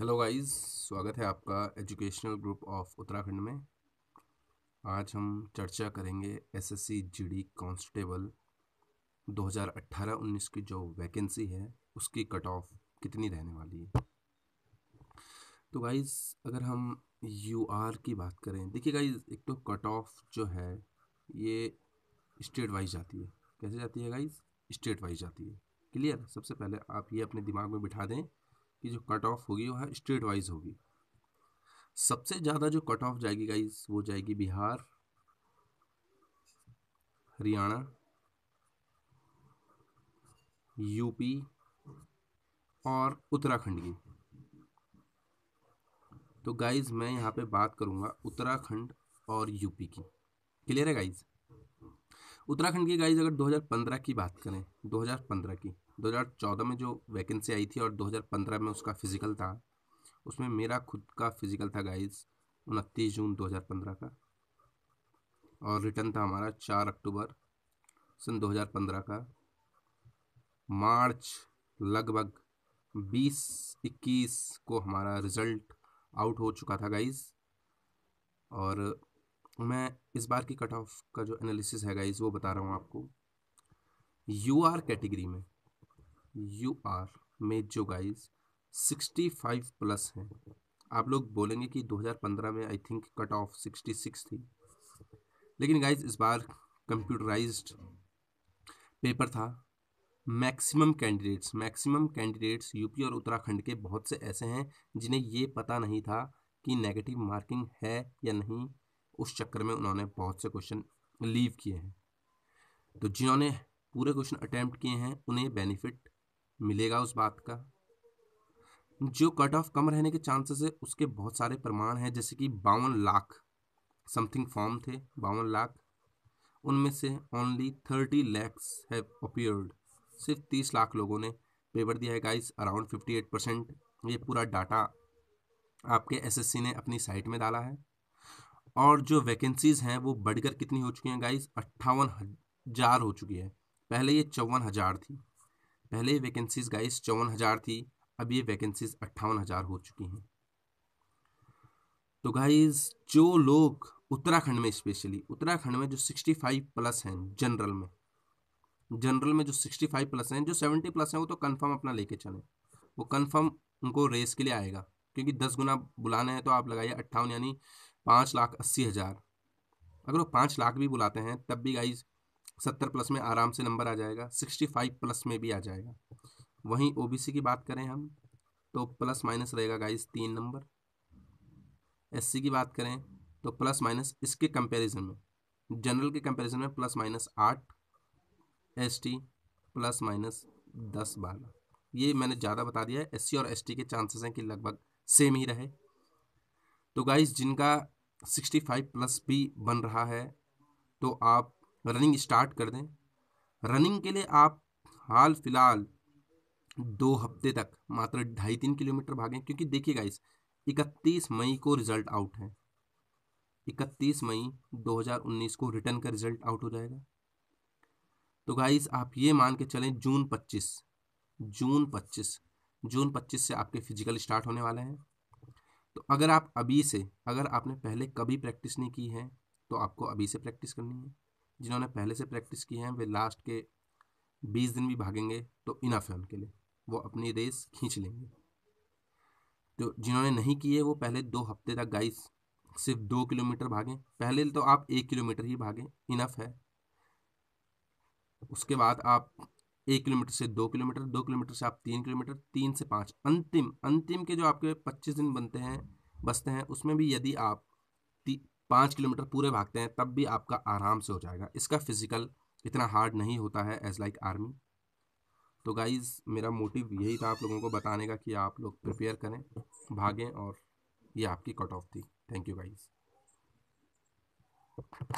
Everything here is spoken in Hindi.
हेलो गाइस स्वागत है आपका एजुकेशनल ग्रुप ऑफ उत्तराखंड में आज हम चर्चा करेंगे एसएससी जीडी कांस्टेबल 2018-19 की जो वैकेंसी है उसकी कट ऑफ कितनी रहने वाली है तो गाइस अगर हम यू आर की बात करें देखिए गाइस एक तो कट ऑफ जो है ये स्टेट वाइज जाती है कैसे जाती है गाइस स्टेट वाइज जाती है क्लियर सबसे पहले आप ये अपने दिमाग में बिठा दें की जो कट ऑफ होगी वह स्टेट वाइज होगी सबसे ज़्यादा जो कट ऑफ जाएगी गाइज वो जाएगी बिहार हरियाणा यूपी और उत्तराखंड की तो गाइज मैं यहाँ पे बात करूंगा उत्तराखंड और यूपी की क्लियर है गाइज उत्तराखंड की गाइज अगर 2015 की बात करें 2015 की 2014 में जो वैकेंसी आई थी और 2015 में उसका फिज़िकल था उसमें मेरा खुद का फिज़िकल था गाइज उनतीस जून 2015 का और रिटर्न था हमारा चार अक्टूबर सन 2015 का मार्च लगभग 20 21 को हमारा रिज़ल्ट आउट हो चुका था गाइज़ और मैं इस बार की कट ऑफ का जो एनालिसिस है गाइज़ वो बता रहा हूँ आपको यू आर कैटेगरी में यू आर में जो गाइज 65 प्लस हैं आप लोग बोलेंगे कि 2015 में आई थिंक कट ऑफ 66 थी लेकिन गाइज इस बार कंप्यूटराइज्ड पेपर था maximum candidates maximum candidates UP और उत्तराखंड के बहुत से ऐसे हैं जिन्हें ये पता नहीं था कि नेगेटिव मार्किंग है या नहीं उस चक्कर में उन्होंने बहुत से क्वेश्चन लीव किए हैं तो जिन्होंने पूरे क्वेश्चन अटैम्प्ट किए हैं उन्हें बेनिफिट मिलेगा उस बात का जो कट ऑफ कम रहने के चांसेस है उसके बहुत सारे प्रमाण हैं जैसे कि बावन लाख समथिंग फॉर्म थे बावन लाख उनमें से only thirty lakhs have appeared सिर्फ तीस लाख लोगों ने पेपर दिया है guys around fifty eight percent ये पूरा डाटा आपके एसएससी ने अपनी साइट में डाला है और जो वैकेंसीज़ हैं वो बढ़कर कितनी हो चुकी हैं गाइस अट्ठावन हज़ार हो चुकी है पहले ये चौवन हज़ार थी पहले वैकेंसीज गाइस चौवन हज़ार थी अब ये वैकेंसीज अट्ठावन हज़ार हो चुकी हैं तो गाइस जो लोग उत्तराखंड में स्पेशली उत्तराखंड में जो सिक्सटी फाइव प्लस हैं जनरल में जनरल में जो सिक्सटी फाइव प्लस हैं जो सेवेंटी प्लस हैं वो तो कंफर्म अपना लेके चलें वो कंफर्म उनको रेस के लिए आएगा क्योंकि दस गुना बुलाना है तो आप लगाइए अट्ठावन यानी पाँच लाख अस्सी हज़ार अगर वो पाँच लाख भी बुलाते हैं तब भी गाइज सत्तर प्लस में आराम से नंबर आ जाएगा सिक्सटी फाइव प्लस में भी आ जाएगा वहीं ओबीसी की बात करें हम तो प्लस माइनस रहेगा गाइस तीन नंबर एससी की बात करें तो प्लस माइनस इसके कंपैरिजन में जनरल के कंपैरिजन में प्लस माइनस आठ एसटी प्लस माइनस दस बारह ये मैंने ज़्यादा बता दिया है एससी और एसटी के चांसेस हैं कि लगभग सेम ही रहे तो गाइस जिनका सिक्सटी फाइव प्लस भी बन रहा है तो आप रनिंग स्टार्ट कर दें रनिंग के लिए आप हाल फिलहाल दो हफ्ते तक मात्र ढाई तीन किलोमीटर भागें क्योंकि देखिए गाइस इकतीस मई को रिजल्ट आउट है इकतीस मई 2019 को रिटर्न का रिजल्ट आउट हो जाएगा तो गाइस आप ये मान के चलें जून 25 जून 25 जून 25 से आपके फिजिकल स्टार्ट होने वाले हैं तो अगर आप अभी से अगर आपने पहले कभी प्रैक्टिस नहीं की है तो आपको अभी से प्रैक्टिस करनी है जिन्होंने पहले से प्रैक्टिस की है वे लास्ट के बीस दिन भी भागेंगे तो इनफ है उनके लिए वो अपनी रेस खींच लेंगे तो जिन्होंने नहीं किए वो पहले दो हफ्ते तक गाइस सिर्फ दो किलोमीटर भागें पहले तो आप एक किलोमीटर ही भागें इनफ है उसके बाद आप एक किलोमीटर से दो किलोमीटर दो किलोमीटर से आप तीन किलोमीटर तीन से पाँच अंतिम अंतिम के जो आपके पच्चीस दिन बनते हैं बसते हैं उसमें भी यदि आप पाँच किलोमीटर पूरे भागते हैं तब भी आपका आराम से हो जाएगा इसका फिजिकल इतना हार्ड नहीं होता है एज लाइक आर्मी तो गाइज़ मेरा मोटिव यही था आप लोगों को बताने का कि आप लोग प्रिपेयर करें भागें और ये आपकी कट ऑफ थी थैंक यू गाइज़